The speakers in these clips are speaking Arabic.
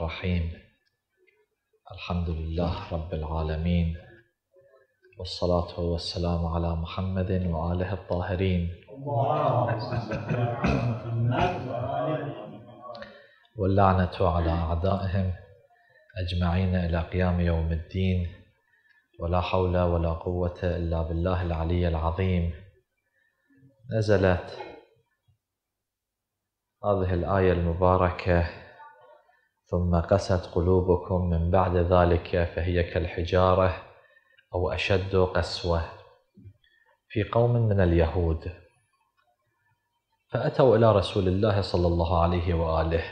الرحيم الحمد لله رب العالمين والصلاة والسلام على محمد وآله الطاهرين واللعنة على أعدائهم أجمعين إلى قيام يوم الدين ولا حول ولا قوة إلا بالله العلي العظيم نزلت هذه الآية المباركة ثم قست قلوبكم من بعد ذلك فهي كالحجارة أو أشد قسوة في قوم من اليهود فأتوا إلى رسول الله صلى الله عليه وآله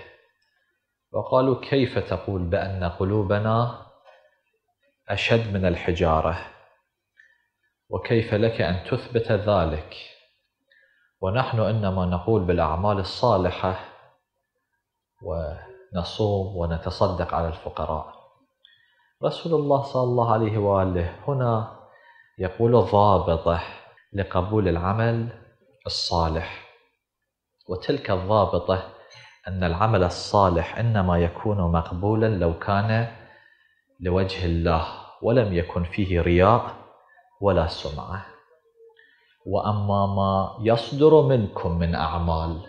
وقالوا كيف تقول بأن قلوبنا أشد من الحجارة وكيف لك أن تثبت ذلك ونحن إنما نقول بالأعمال الصالحة و نصوم ونتصدق على الفقراء رسول الله صلى الله عليه وآله هنا يقول ضابطه لقبول العمل الصالح وتلك الضابطة أن العمل الصالح إنما يكون مقبولا لو كان لوجه الله ولم يكن فيه رياء ولا سمعة وأما ما يصدر منكم من أعمال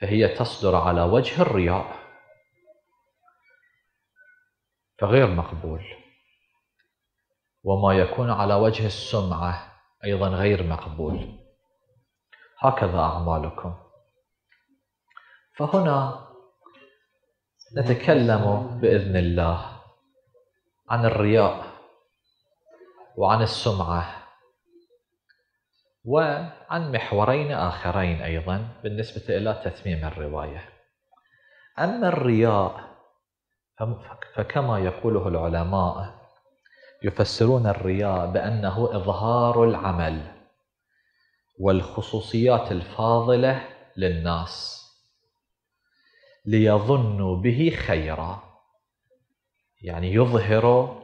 فهي تصدر على وجه الرياء فغير مقبول وما يكون على وجه السمعة أيضا غير مقبول هكذا أعمالكم فهنا نتكلم بإذن الله عن الرياء وعن السمعة وعن محورين آخرين أيضا بالنسبة إلى تتميم الرواية أما الرياء فكما يقوله العلماء يفسرون الرياء بأنه إظهار العمل والخصوصيات الفاضلة للناس ليظنوا به خيرا يعني يظهر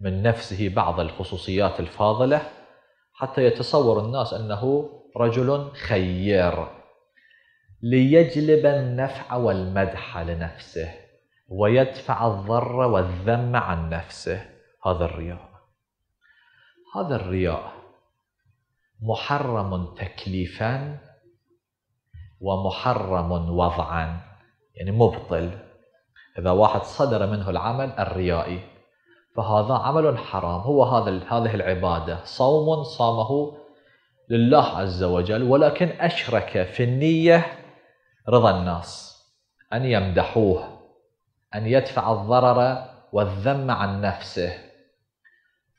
من نفسه بعض الخصوصيات الفاضلة حتى يتصور الناس أنه رجل خير ليجلب النفع والمدح لنفسه ويدفع الضر والذم عن نفسه هذا الرياء هذا الرياء محرم تكليفا ومحرم وضعا يعني مبطل إذا واحد صدر منه العمل الريائي فهذا عمل حرام هو هذا هذه العبادة صوم صامه لله عز وجل ولكن أشرك في النية رضا الناس أن يمدحوه أن يدفع الضرر والذم عن نفسه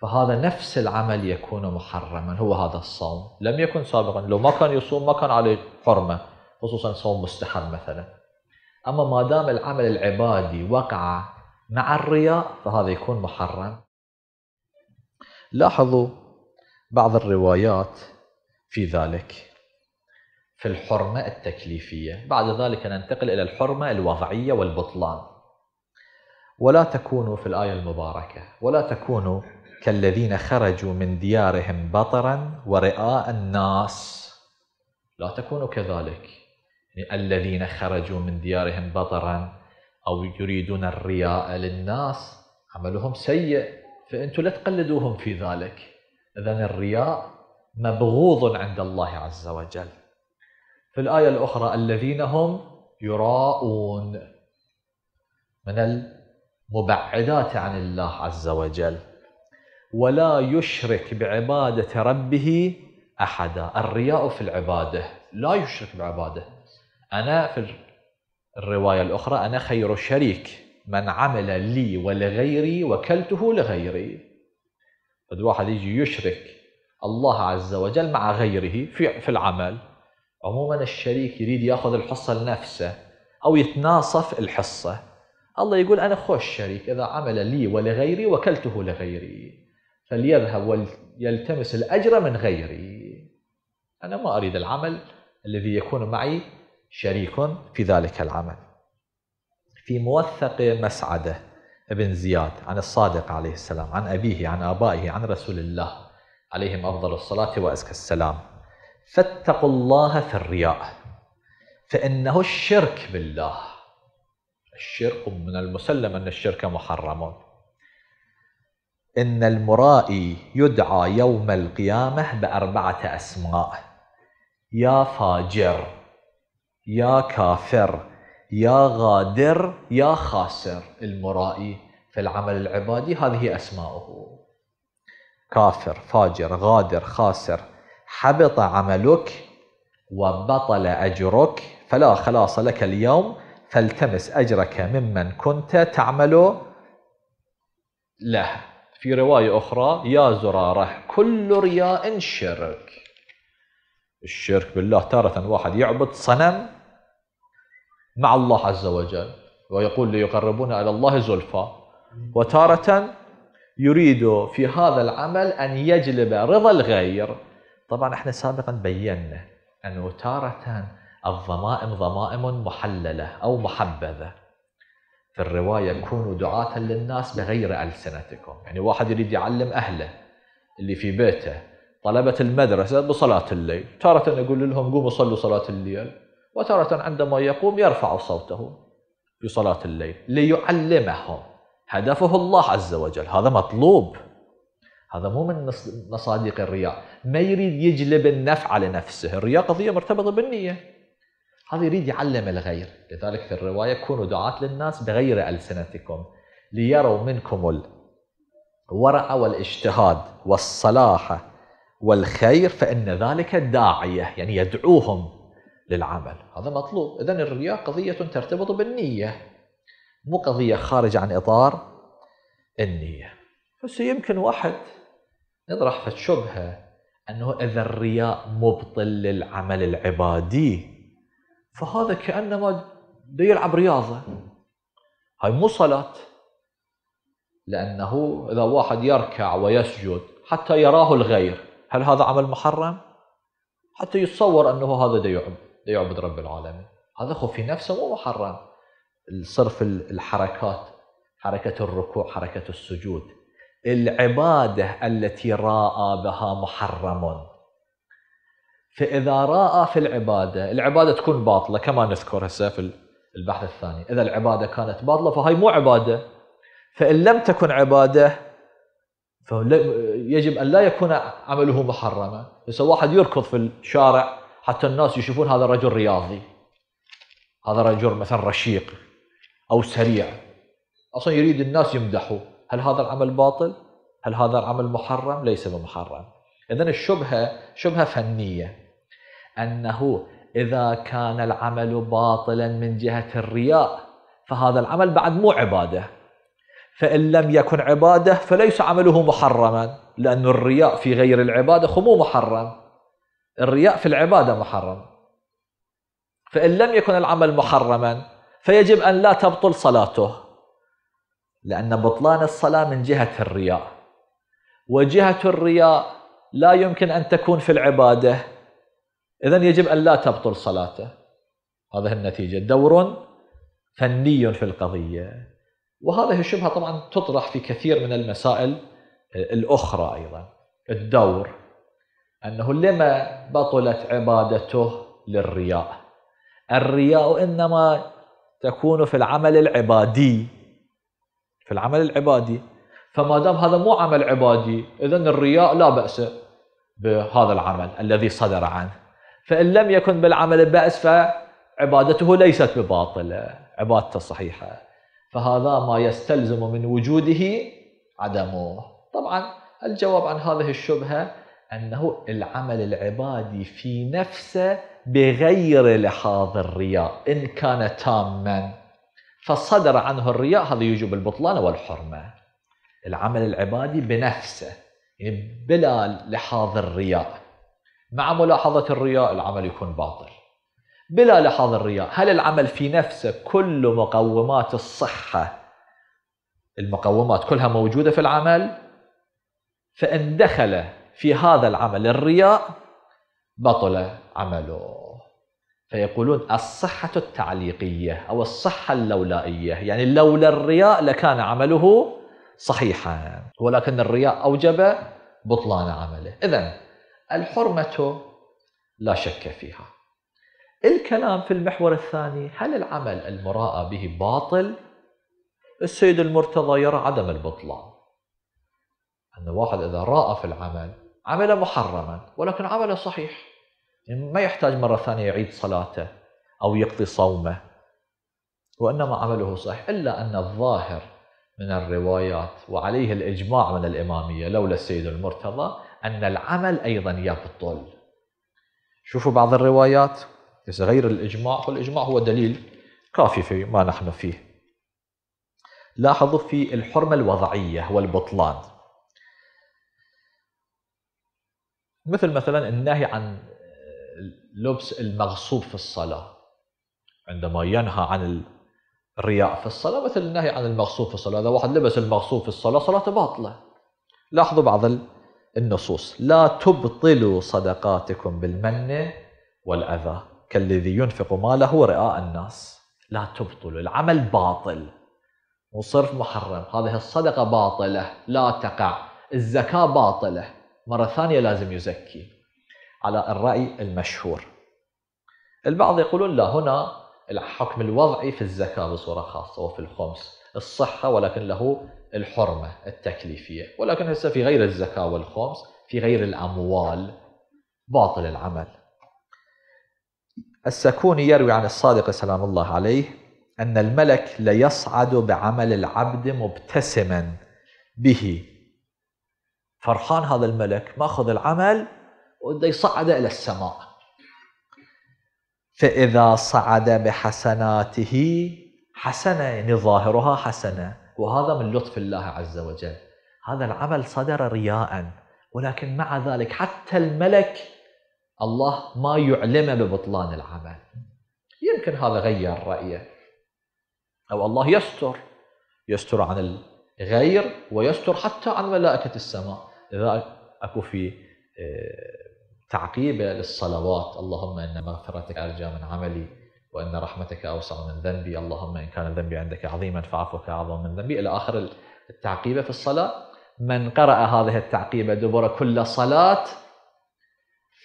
فهذا نفس العمل يكون محرما هو هذا الصوم لم يكن سابقا لو ما كان يصوم ما كان عليه حرمة خصوصا صوم مستحب مثلا أما ما دام العمل العبادي وقع مع الرياء فهذا يكون محرم لاحظوا بعض الروايات في ذلك في الحرمة التكليفية بعد ذلك ننتقل إلى الحرمة الوضعية والبطلان ولا تكونوا في الآية المباركة ولا تكونوا كالذين خرجوا من ديارهم بطرا ورئاء الناس لا تكونوا كذلك يعني الذين خرجوا من ديارهم بطرا أو يريدون الرياء للناس عملهم سيء فأنتم لا تقلدوهم في ذلك إذا الرياء مبغوض عند الله عز وجل في الآية الأخرى الذين هم يراءون من مبعدات عن الله عز وجل ولا يشرك بعبادة ربه أحدا الرياء في العبادة لا يشرك بعباده أنا في الرواية الأخرى أنا خير الشريك من عمل لي ولغيري وكلته لغيري واحد يجي يشرك الله عز وجل مع غيره في, في العمل عموما الشريك يريد ياخذ الحصه لنفسه او يتناصف الحصه الله يقول أنا خوش شريك إذا عمل لي ولغيري وكلته لغيري فليذهب ويلتمس الأجر من غيري أنا ما أريد العمل الذي يكون معي شريك في ذلك العمل في موثق مسعده ابن زياد عن الصادق عليه السلام عن أبيه عن آبائه عن رسول الله عليهم أفضل الصلاة وأزكى السلام فاتقوا الله في الرياء فإنه الشرك بالله الشرك من المسلم أن الشرك محرم إن المرائي يدعى يوم القيامة بأربعة أسماء يا فاجر يا كافر يا غادر يا خاسر المرائي في العمل العبادي هذه أسماؤه كافر فاجر غادر خاسر حبط عملك وبطل أجرك فلا خلاص لك اليوم فالتمس أجرك ممن كنت تعمل له في رواية أخرى يا زرارة كل رياء شرك الشرك بالله تارة واحد يعبد صنم مع الله عز وجل ويقول ليقربونا إلى الله زلفى وتارة يريد في هذا العمل أن يجلب رضا الغير طبعا احنا سابقا بينا أنه تارة الضمائم ضمائم محللة أو محبذة في الرواية كونوا دعاة للناس بغير ألسنتكم يعني واحد يريد يعلم أهله اللي في بيته طلبة المدرسة بصلاة الليل تارة يقول لهم قوموا صلوا صلاة الليل وتارة عندما يقوم يرفع صوته في صلاة الليل ليعلمهم هدفه الله عز وجل هذا مطلوب هذا مو من مصادق الرياء ما يريد يجلب النفع على نفسه الرياء قضية مرتبطة بالنية هذا يريد يعلم الغير لذلك في الرواية كونوا دعاة للناس بغير ألسنتكم ليروا منكم الورع والاجتهاد والصلاح والخير فإن ذلك داعية يعني يدعوهم للعمل هذا مطلوب إذا الرياء قضية ترتبط بالنية مو قضية خارج عن إطار النية بس يمكن واحد نطرح في الشبهة أنه إذا الرياء مبطل للعمل العبادي فهذا كانما بده يلعب رياضه هاي مو صلاه لانه اذا واحد يركع ويسجد حتى يراه الغير هل هذا عمل محرم حتى يتصور انه هذا ده يعبد يعبد رب العالمين هذا خو في نفسه مو محرم صرف الحركات حركه الركوع حركه السجود العباده التي راى بها محرم فإذا رأى في العبادة العبادة تكون باطلة كما نذكر هسه في البحث الثاني إذا العبادة كانت باطلة فهي مو عبادة فإن لم تكن عبادة يجب أن لا يكون عمله محرما بس واحد يركض في الشارع حتى الناس يشوفون هذا الرجل رياضي هذا رجل مثلا رشيق أو سريع أصلا يريد الناس يمدحوا هل هذا العمل باطل؟ هل هذا العمل محرم؟ ليس بمحرم إذا الشبهة شبهة فنية أنه إذا كان العمل باطلا من جهة الرياء فهذا العمل بعد مو عبادة فإن لم يكن عبادة فليس عمله محرما لأن الرياء في غير العبادة مو محرم الرياء في العبادة محرم فإن لم يكن العمل محرما فيجب أن لا تبطل صلاته لأن بطلان الصلاة من جهة الرياء وجهة الرياء لا يمكن أن تكون في العبادة إذا يجب أن لا تبطل صلاته هذه النتيجة دور فني في القضية وهذه الشبهة طبعا تطرح في كثير من المسائل الأخرى أيضا الدور أنه لما بطلت عبادته للرياء الرياء إنما تكون في العمل العبادي في العمل العبادي فما دام هذا مو عمل عبادي إذن الرياء لا بأس بهذا العمل الذي صدر عنه فإن لم يكن بالعمل بأس فعبادته ليست بباطلة عبادته صحيحة فهذا ما يستلزم من وجوده عدمه طبعا الجواب عن هذه الشبهة أنه العمل العبادي في نفسه بغير لحاظ الرياء إن كان تاما فصدر عنه الرياء هذا يوجب البطلان والحرمة العمل العبادي بنفسه يعني بلا لحاظ الرياء مع ملاحظة الرياء العمل يكون باطل بلا لحاظ الرياء هل العمل في نفسه كل مقومات الصحة المقومات كلها موجودة في العمل فإن دخل في هذا العمل الرياء بطل عمله فيقولون الصحة التعليقية أو الصحة اللولائية يعني لولا الرياء لكان عمله صحيحا ولكن الرياء أوجب بطلان عمله إذا الحرمة لا شك فيها الكلام في المحور الثاني هل العمل المراءى به باطل؟ السيد المرتضى يرى عدم البطلان أن واحد إذا رأى في العمل عمل محرما ولكن عمله صحيح ما يحتاج مرة ثانية يعيد صلاته أو يقضي صومه وإنما عمله صحيح إلا أن الظاهر من الروايات وعليه الإجماع من الإمامية لولا السيد المرتضى أن العمل أيضا يبطل شوفوا بعض الروايات إذا غير الإجماع والإجماع هو دليل كافي في ما نحن فيه لاحظوا في الحرمة الوضعية والبطلان مثل مثلا النهي عن لبس المغصوب في الصلاة عندما ينهى عن الرياء في الصلاة مثل النهي عن المغصوب في الصلاة إذا واحد لبس المغصوب في الصلاة صلاته باطلة لاحظوا بعض النصوص لا تبطلوا صدقاتكم بالمن والأذى كالذي ينفق ماله رئاء الناس لا تبطلوا العمل باطل وصرف محرم هذه الصدقة باطلة لا تقع الزكاة باطلة مرة ثانية لازم يزكي على الرأي المشهور البعض يقولون لا هنا الحكم الوضعي في الزكاة بصورة خاصة وفي الخمس الصحة ولكن له الحرمة التكليفية ولكن هسه في غير الزكاة والخمس في غير الأموال باطل العمل السكوني يروي عن الصادق سلام الله عليه أن الملك ليصعد بعمل العبد مبتسما به فرحان هذا الملك ماخذ العمل وده يصعده إلى السماء فإذا صعد بحسناته حسنة يعني ظاهرها حسنة وهذا من لطف الله عز وجل هذا العمل صدر رياء ولكن مع ذلك حتى الملك الله ما يعلمه ببطلان العمل يمكن هذا غير رأيه أو الله يستر يستر عن الغير ويستر حتى عن ملائكة السماء إذا أكو في آه، تعقيبه للصلوات اللهم إن مغفرتك أرجى من عملي وأن رحمتك أوسع من ذنبي اللهم إن كان ذنبي عندك عظيما فعفوك أعظم من ذنبي إلى آخر التعقيبة في الصلاة من قرأ هذه التعقيبة دبر كل صلاة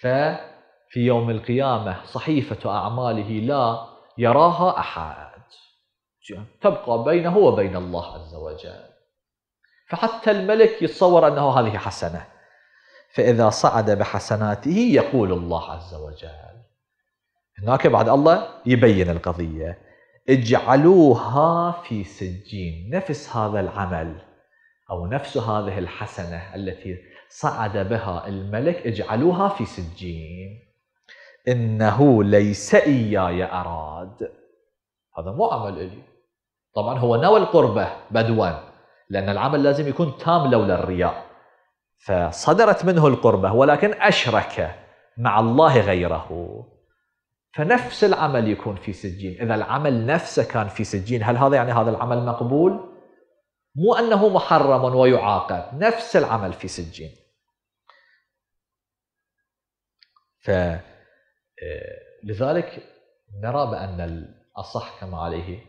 ففي يوم القيامة صحيفة أعماله لا يراها أحد تبقى بينه وبين الله عز وجل فحتى الملك يتصور أنه هذه حسنة فإذا صعد بحسناته يقول الله عز وجل هناك بعد الله يبين القضية اجعلوها في سجين نفس هذا العمل أو نفس هذه الحسنة التي صعد بها الملك اجعلوها في سجين إنه ليس إياي أراد هذا مو عمل إلي طبعا هو نوى القربة بدوا لأن العمل لازم يكون تام لولا الرياء فصدرت منه القربة ولكن أشرك مع الله غيره فنفس العمل يكون في سجين إذا العمل نفسه كان في سجين هل هذا يعني هذا العمل مقبول؟ مو أنه محرم ويعاقب نفس العمل في سجين فلذلك آه، نرى بأن الأصح كما عليه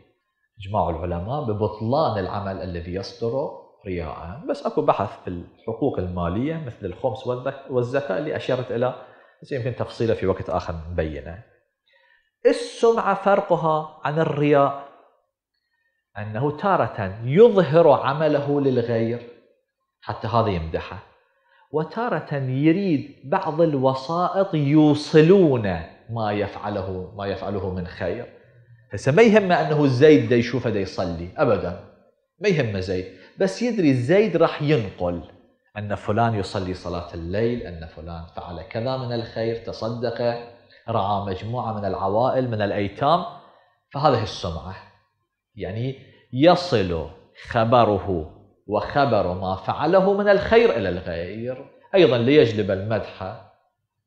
إجماع العلماء ببطلان العمل الذي يصدر رياء بس أكو بحث في الحقوق المالية مثل الخمس والزكاة اللي أشرت إلى بس يمكن تفصيله في وقت آخر مبينه السمعة فرقها عن الرياء أنه تارة يظهر عمله للغير حتى هذا يمدحه وتارة يريد بعض الوسائط يوصلون ما يفعله ما يفعله من خير هسه ما يهمه انه زيد يشوفه دا يصلي ابدا ما يهمه زيد بس يدري زيد راح ينقل ان فلان يصلي صلاه الليل ان فلان فعل كذا من الخير تصدق رعى مجموعة من العوائل من الأيتام فهذه السمعة يعني يصل خبره وخبر ما فعله من الخير إلى الغير أيضا ليجلب المدح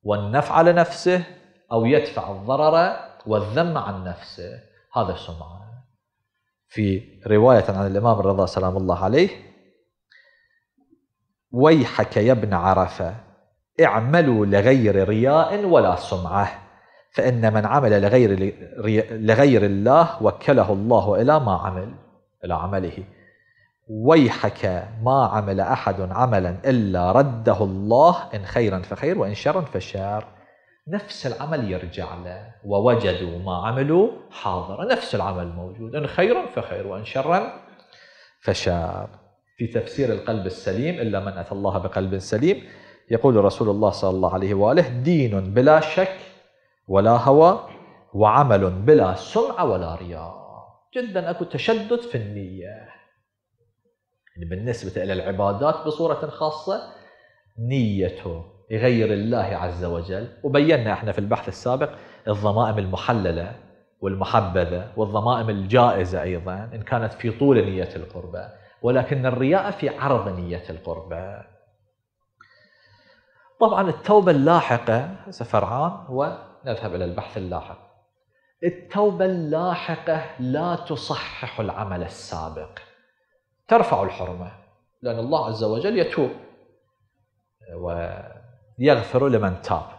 والنفع لنفسه أو يدفع الضرر والذم عن نفسه هذا سمعه في رواية عن الإمام الرضا سلام الله عليه ويحك يا ابن عرفة اعملوا لغير رياء ولا سمعه فإن من عمل لغير, لغير الله وكله الله إلى ما عمل إلى عمله ويحك ما عمل أحد عملا إلا رده الله إن خيرا فخير وإن شرا فشر نفس العمل يرجع له ووجدوا ما عملوا حاضرا نفس العمل موجود إن خيرا فخير وإن شرا فشر في تفسير القلب السليم إلا من أتى الله بقلب سليم يقول رسول الله صلى الله عليه وآله دين بلا شك ولا هوى وعمل بلا سمعة ولا رياء جدا أكو تشدد في النية يعني بالنسبة إلى العبادات بصورة خاصة نيته يغير الله عز وجل وبينا احنا في البحث السابق الضمائم المحللة والمحبذة والضمائم الجائزة أيضا إن كانت في طول نية القربة ولكن الرياء في عرض نية القربة طبعا التوبة اللاحقة سفرعان هو نذهب إلى البحث اللاحق التوبة اللاحقة لا تصحح العمل السابق ترفع الحرمة لأن الله عز وجل يتوب ويغفر لمن تاب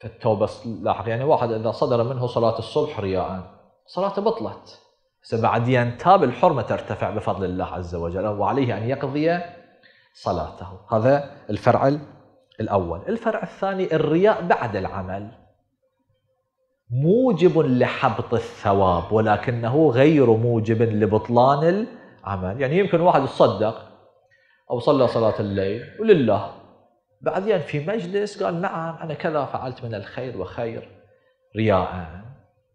فالتوبة اللاحقة يعني واحد إذا صدر منه صلاة الصبح رياء صلاته بطلت بعد ينتاب تاب الحرمة ترتفع بفضل الله عز وجل وعليه أن يقضي صلاته هذا الفرع الأول الفرع الثاني الرياء بعد العمل موجب لحبط الثواب ولكنه غير موجب لبطلان العمل يعني يمكن واحد يصدق أو صلى صلاة الليل ولله بعدين في مجلس قال نعم أنا كذا فعلت من الخير وخير رياء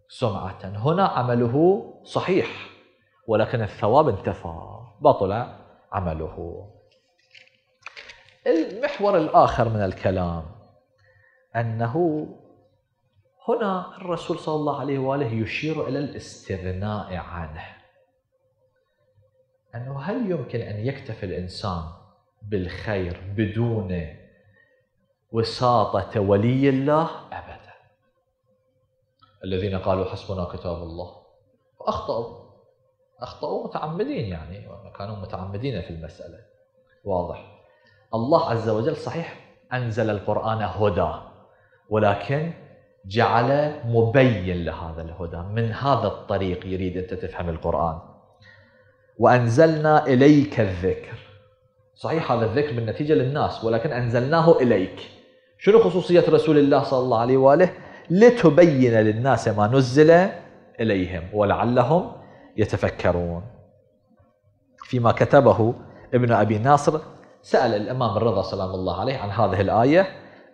سمعة هنا عمله صحيح ولكن الثواب انتفى بطل عمله المحور الآخر من الكلام أنه هنا الرسول صلى الله عليه وآله يشير إلى الاستغناء عنه أنه هل يمكن أن يكتفي الإنسان بالخير بدون وساطة ولي الله أبدا الذين قالوا حسبنا كتاب الله فأخطأوا أخطأوا متعمدين يعني كانوا متعمدين في المسألة واضح الله عز وجل صحيح أنزل القرآن هدى ولكن جعل مبين لهذا الهدى من هذا الطريق يريد أنت تفهم القرآن وأنزلنا إليك الذكر صحيح هذا الذكر بالنتيجة للناس ولكن أنزلناه إليك شنو خصوصية رسول الله صلى الله عليه وآله لتبين للناس ما نزل إليهم ولعلهم يتفكرون فيما كتبه ابن أبي ناصر سأل الإمام الرضا سلام الله عليه عن هذه الآية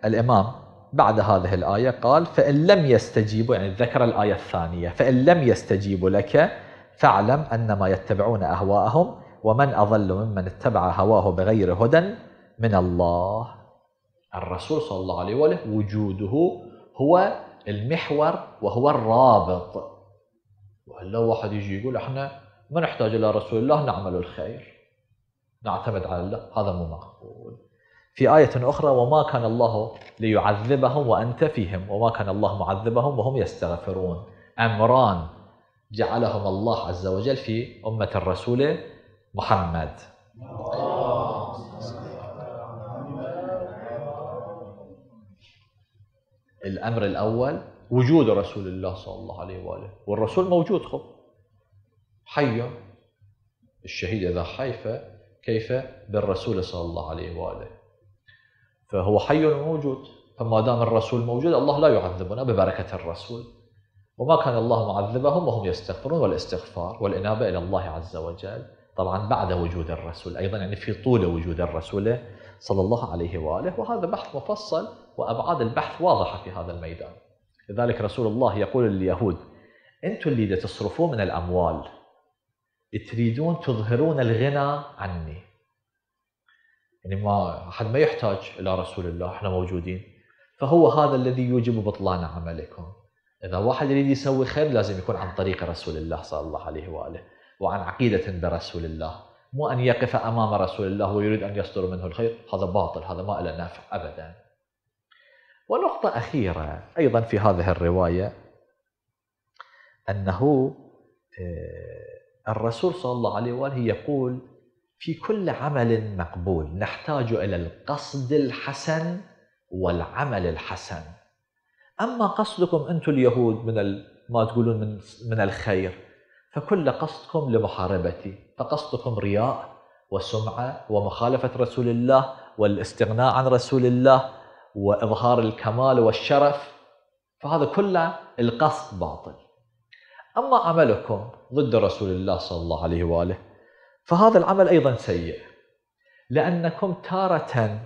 الإمام بعد هذه الآية قال فإن لم يستجيبوا يعني ذكر الآية الثانية فإن لم يستجيبوا لك فاعلم أنما يتبعون أهواءهم ومن أضل ممن اتبع هواه بغير هدى من الله الرسول صلى الله عليه وآله وجوده هو المحور وهو الرابط ولا واحد يجي يقول احنا ما نحتاج الى رسول الله نعمل الخير نعتمد على الله هذا مو مقبول في آية أخرى وما كان الله ليعذبهم وأنت فيهم وما كان الله معذبهم وهم يستغفرون أمران جعلهم الله عز وجل في أمة الرسول محمد الأمر الأول وجود رسول الله صلى الله عليه وآله والرسول موجود خب حي الشهيد إذا حي كيف بالرسول صلى الله عليه وآله فهو حي موجود فما دام الرسول موجود الله لا يعذبنا ببركة الرسول وما كان الله معذبهم وهم يستغفرون والاستغفار والإنابة إلى الله عز وجل طبعا بعد وجود الرسول أيضا يعني في طول وجود الرسول صلى الله عليه وآله وهذا بحث مفصل وأبعاد البحث واضحة في هذا الميدان لذلك رسول الله يقول لليهود أنتم اللي تصرفوا من الأموال تريدون تظهرون الغنى عني يعني ما حد ما يحتاج الى رسول الله احنا موجودين فهو هذا الذي يوجب بطلان عملكم اذا واحد يريد يسوي خير لازم يكون عن طريق رسول الله صلى الله عليه واله وعن عقيده برسول الله مو ان يقف امام رسول الله ويريد ان يصدر منه الخير هذا باطل هذا ما له نافع ابدا ونقطه اخيره ايضا في هذه الروايه انه آه، الرسول صلى الله عليه واله يقول في كل عمل مقبول نحتاج الى القصد الحسن والعمل الحسن اما قصدكم انتم اليهود من ما تقولون من من الخير فكل قصدكم لمحاربتي فقصدكم رياء وسمعه ومخالفه رسول الله والاستغناء عن رسول الله واظهار الكمال والشرف فهذا كله القصد باطل أما عملكم ضد رسول الله صلى الله عليه وآله فهذا العمل أيضا سيء لأنكم تارة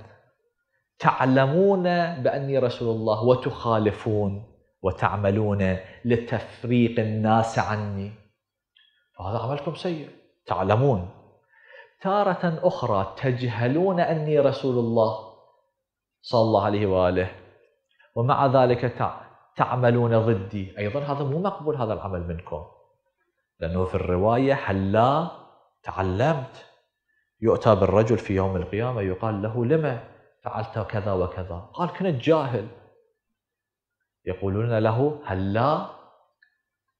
تعلمون بأني رسول الله وتخالفون وتعملون لتفريق الناس عني فهذا عملكم سيء تعلمون تارة أخرى تجهلون أني رسول الله صلى الله عليه وآله ومع ذلك تعملون ضدي أيضا هذا مو مقبول هذا العمل منكم لأنه في الرواية هلا تعلمت يؤتى بالرجل في يوم القيامة يقال له لما فعلت كذا وكذا قال كنت جاهل يقولون له هلا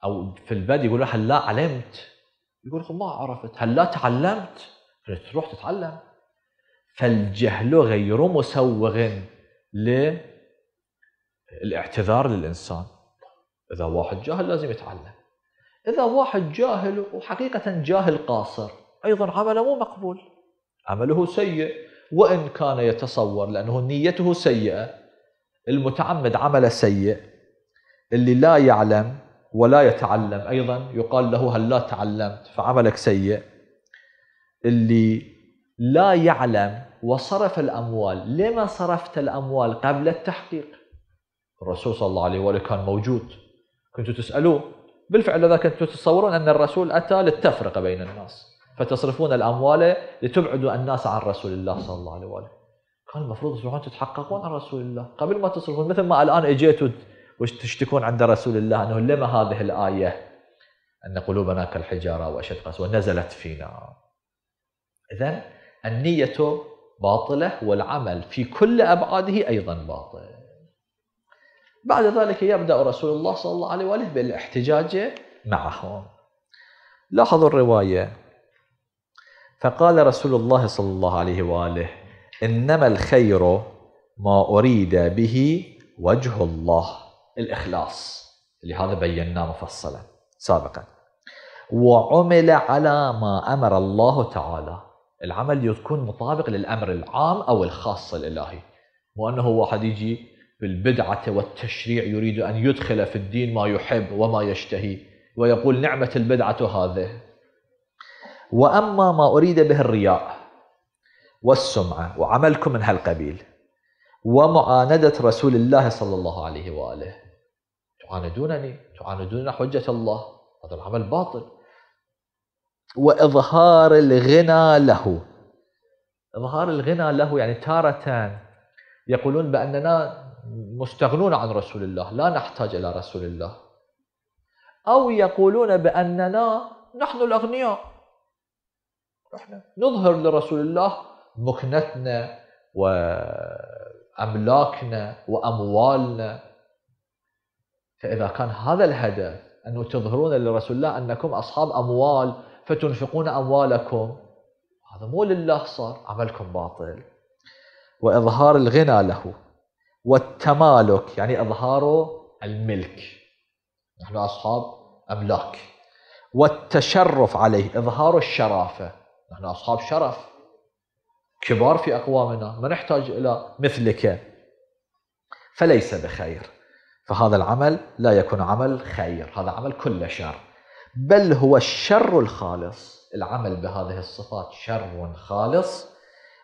أو في البدء يقولون هلا علمت يقول ما عرفت هلا تعلمت تروح تتعلم فالجهل غير مسوغ ل الاعتذار للإنسان إذا واحد جاهل لازم يتعلم إذا واحد جاهل وحقيقة جاهل قاصر أيضا عمله مو مقبول عمله سيء وإن كان يتصور لأنه نيته سيئة المتعمد عمله سيء اللي لا يعلم ولا يتعلم أيضا يقال له هل لا تعلمت فعملك سيء اللي لا يعلم وصرف الأموال لما صرفت الأموال قبل التحقيق الرسول صلى الله عليه وآله كان موجود كنتوا تسألوه بالفعل إذا كنتوا تتصورون أن الرسول أتى للتفرقة بين الناس فتصرفون الأموال لتبعدوا الناس عن رسول الله صلى الله عليه وآله كان المفروض تروحون تتحققون عن رسول الله قبل ما تصرفون مثل ما الآن اجيتوا وتشتكون عند رسول الله أنه لما هذه الآية أن قلوبنا كالحجارة وأشد قسوة نزلت فينا إذا النية باطلة والعمل في كل أبعاده أيضا باطل بعد ذلك يبدأ رسول الله صلى الله عليه وآله بالاحتجاج معهم لاحظوا الرواية فقال رسول الله صلى الله عليه وآله إنما الخير ما أريد به وجه الله الإخلاص اللي هذا بيناه مفصلا سابقا وعمل على ما أمر الله تعالى العمل يكون مطابق للأمر العام أو الخاص الإلهي مو أنه واحد يجي بالبدعة والتشريع يريد أن يدخل في الدين ما يحب وما يشتهي ويقول نعمة البدعة هذه وأما ما أريد به الرياء والسمعة وعملكم من هالقبيل ومعاندة رسول الله صلى الله عليه وآله تعاندونني تعاندون حجة الله هذا العمل باطل وإظهار الغنى له إظهار الغنى له يعني تارة يقولون بأننا مستغنون عن رسول الله لا نحتاج إلى رسول الله أو يقولون بأننا نحن الأغنياء نحن نظهر لرسول الله مكنتنا وأملاكنا وأموالنا فإذا كان هذا الهدف أن تظهرون لرسول الله أنكم أصحاب أموال فتنفقون أموالكم هذا مو لله صار عملكم باطل وإظهار الغنى له والتمالك يعني إظهار الملك نحن أصحاب أملاك والتشرف عليه إظهار الشرافة نحن أصحاب شرف كبار في أقوامنا ما نحتاج إلى مثلك فليس بخير فهذا العمل لا يكون عمل خير هذا عمل كل شر بل هو الشر الخالص العمل بهذه الصفات شر خالص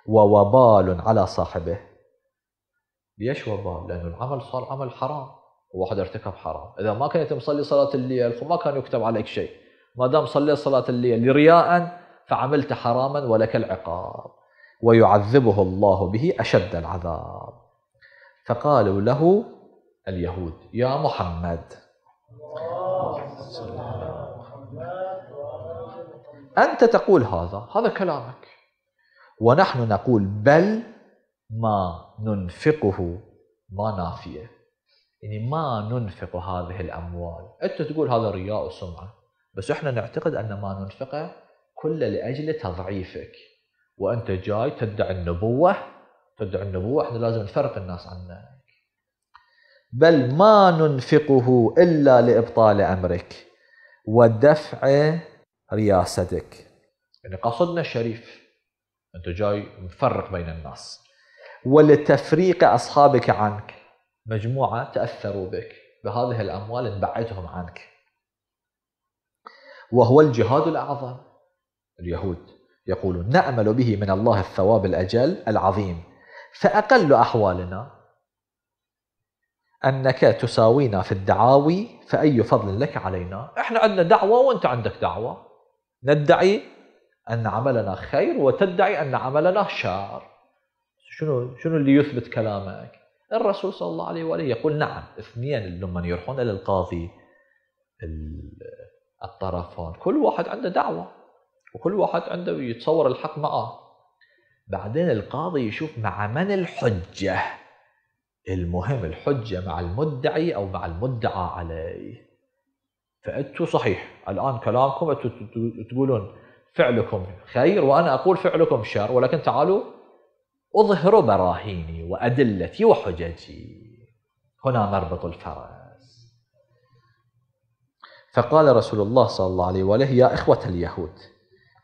ووبال على صاحبه ليش هو باب؟ لأنه العمل صار عمل حرام وواحد ارتكب حرام إذا ما كنت مصلي صلاة الليل فما كان يكتب عليك شيء ما دام صليت صلاة الليل رياء فعملت حراما ولك العقاب ويعذبه الله به أشد العذاب فقالوا له اليهود يا محمد أنت تقول هذا هذا كلامك ونحن نقول بل ما ننفقه ما نافيه يعني ما ننفق هذه الاموال انت تقول هذا رياء وسمعه بس احنا نعتقد ان ما ننفقه كله لاجل تضعيفك وانت جاي تدعي النبوه تدعي النبوه احنا لازم نفرق الناس عنك بل ما ننفقه الا لابطال امرك ودفع رياستك يعني قصدنا الشريف انت جاي مفرق بين الناس ولتفريق أصحابك عنك مجموعة تأثروا بك بهذه الأموال نبعدهم عنك وهو الجهاد الأعظم اليهود يقولون نأمل به من الله الثواب الأجل العظيم فأقل أحوالنا أنك تساوينا في الدعاوي فأي فضل لك علينا إحنا عندنا دعوة وأنت عندك دعوة ندعي أن عملنا خير وتدعي أن عملنا شر شنو شنو اللي يثبت كلامك؟ الرسول صلى الله عليه واله يقول نعم اثنين لما يروحون الى القاضي الطرفان كل واحد عنده دعوه وكل واحد عنده يتصور الحق معه بعدين القاضي يشوف مع من الحجه المهم الحجه مع المدعي او مع المدعى عليه فانتم صحيح الان كلامكم انتم تقولون فعلكم خير وانا اقول فعلكم شر ولكن تعالوا أظهر براهيني وأدلتي وحججي هنا مربط الفرس فقال رسول الله صلى الله عليه وآله يا إخوة اليهود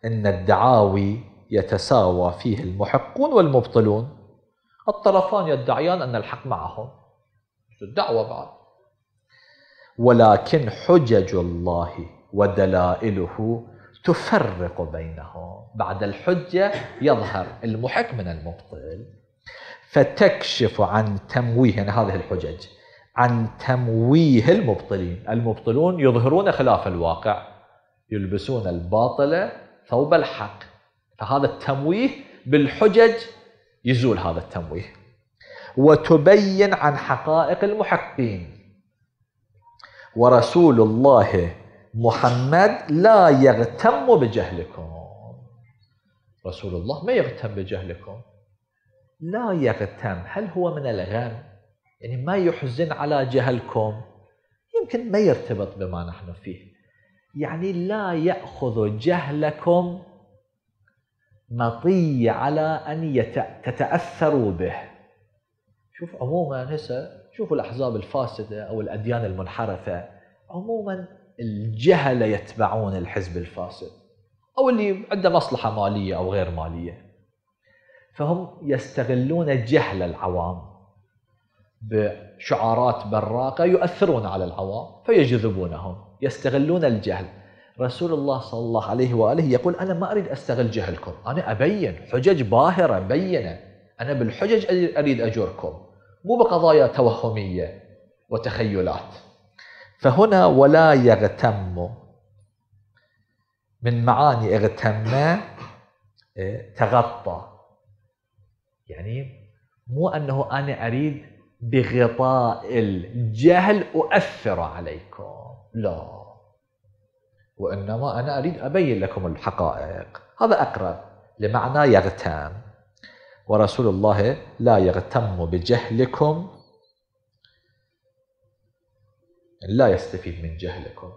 إن الدعاوي يتساوى فيه المحقون والمبطلون الطرفان يدعيان أن الحق معهم الدعوة بعد ولكن حجج الله ودلائله تفرق بينهم بعد الحجة يظهر المحق من المبطل فتكشف عن تمويه يعني هذه الحجج عن تمويه المبطلين المبطلون يظهرون خلاف الواقع يلبسون الباطل ثوب الحق فهذا التمويه بالحجج يزول هذا التمويه وتبين عن حقائق المحقين ورسول الله محمد لا يغتم بجهلكم رسول الله ما يغتم بجهلكم لا يغتم هل هو من الغم يعني ما يحزن على جهلكم يمكن ما يرتبط بما نحن فيه يعني لا يأخذ جهلكم مطية على أن تتأثروا به شوف عموما هسه شوفوا الأحزاب الفاسدة أو الأديان المنحرفة عموما الجهلة يتبعون الحزب الفاسد أو اللي عنده مصلحة مالية أو غير مالية فهم يستغلون جهل العوام بشعارات براقة يؤثرون على العوام فيجذبونهم يستغلون الجهل رسول الله صلى الله عليه وآله يقول أنا ما أريد أستغل جهلكم أنا أبين حجج باهرة بينة أنا بالحجج أريد أجركم مو بقضايا توهمية وتخيلات فهنا ولا يغتم من معاني اغتم إيه، تغطى يعني مو أنه أنا أريد بغطاء الجهل أؤثر عليكم لا وإنما أنا أريد أبين لكم الحقائق هذا أقرب لمعنى يغتم ورسول الله لا يغتم بجهلكم لا يستفيد من جهلكم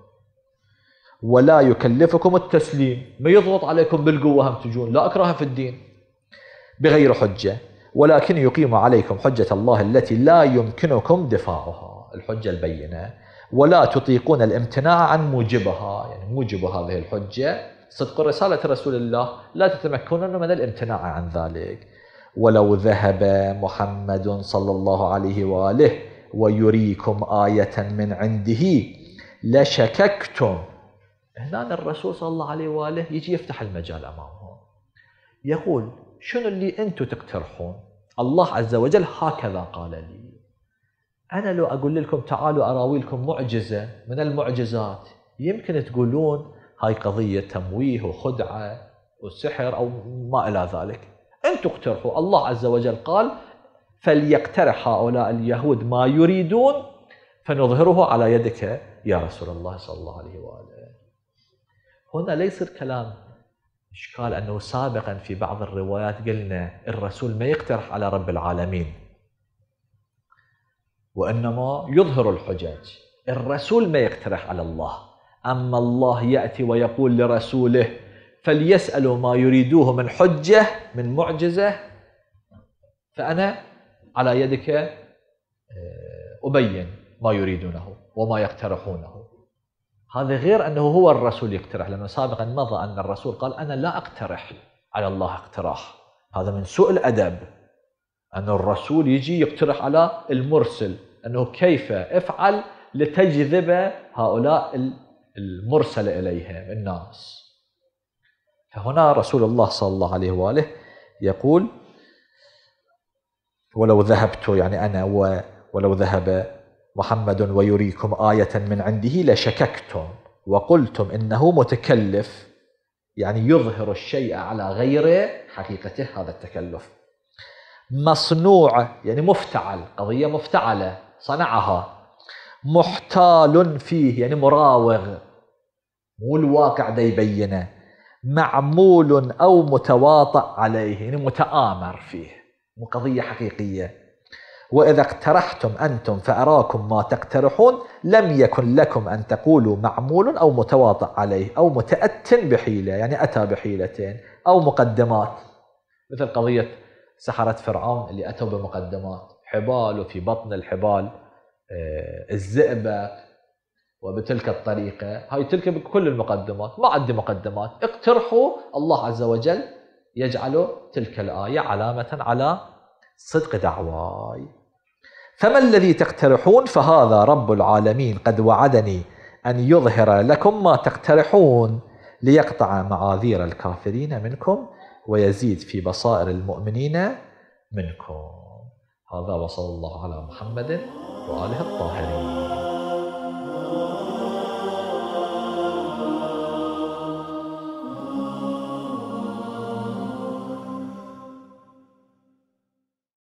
ولا يكلفكم التسليم ما يضغط عليكم بالقوة هم تجون لا أكره في الدين بغير حجة ولكن يقيم عليكم حجة الله التي لا يمكنكم دفاعها الحجة البينة ولا تطيقون الامتناع عن موجبها يعني موجب هذه الحجة صدق رسالة رسول الله لا تتمكنون من الامتناع عن ذلك ولو ذهب محمد صلى الله عليه وآله ويريكم آية من عنده لشككتم هنا الرسول صلى الله عليه وآله يجي يفتح المجال أمامهم يقول شنو اللي أنتم تقترحون الله عز وجل هكذا قال لي أنا لو أقول لكم تعالوا أراوي لكم معجزة من المعجزات يمكن تقولون هاي قضية تمويه وخدعة والسحر أو ما إلى ذلك أنتم اقترحوا الله عز وجل قال فليقترح هؤلاء اليهود ما يريدون فنظهره على يدك يا رسول الله صلى الله عليه وآله هنا ليس الكلام إشكال أنه سابقا في بعض الروايات قلنا الرسول ما يقترح على رب العالمين وإنما يظهر الحجج الرسول ما يقترح على الله أما الله يأتي ويقول لرسوله فليسألوا ما يريدوه من حجة من معجزة فأنا على يدك آه، أبين ما يريدونه وما يقترحونه هذا غير أنه هو الرسول يقترح لأنه سابقا مضى أن الرسول قال أنا لا أقترح على الله اقتراح هذا من سوء الأدب أن الرسول يجي يقترح على المرسل أنه كيف افعل لتجذب هؤلاء المرسل إليهم الناس فهنا رسول الله صلى الله عليه وآله يقول ولو ذهبت يعني أنا و ولو ذهب محمد ويريكم آية من عنده لشككتم وقلتم إنه متكلف يعني يظهر الشيء على غير حقيقته هذا التكلف مصنوع يعني مفتعل قضية مفتعلة صنعها محتال فيه يعني مراوغ مو الواقع ده يبينه معمول أو متواطئ عليه يعني متآمر فيه قضية حقيقية وإذا اقترحتم أنتم فأراكم ما تقترحون لم يكن لكم أن تقولوا معمول أو متواضع عليه أو متأت بحيلة يعني أتى بحيلتين أو مقدمات مثل قضية سحرة فرعون اللي أتوا بمقدمات حبال وفي بطن الحبال آه، الزئبق وبتلك الطريقة هاي تلك بكل المقدمات ما عندي مقدمات اقترحوا الله عز وجل يجعل تلك الآية علامة على صدق دعواي فما الذي تقترحون فهذا رب العالمين قد وعدني أن يظهر لكم ما تقترحون ليقطع معاذير الكافرين منكم ويزيد في بصائر المؤمنين منكم هذا وصلى الله على محمد وآله الطاهرين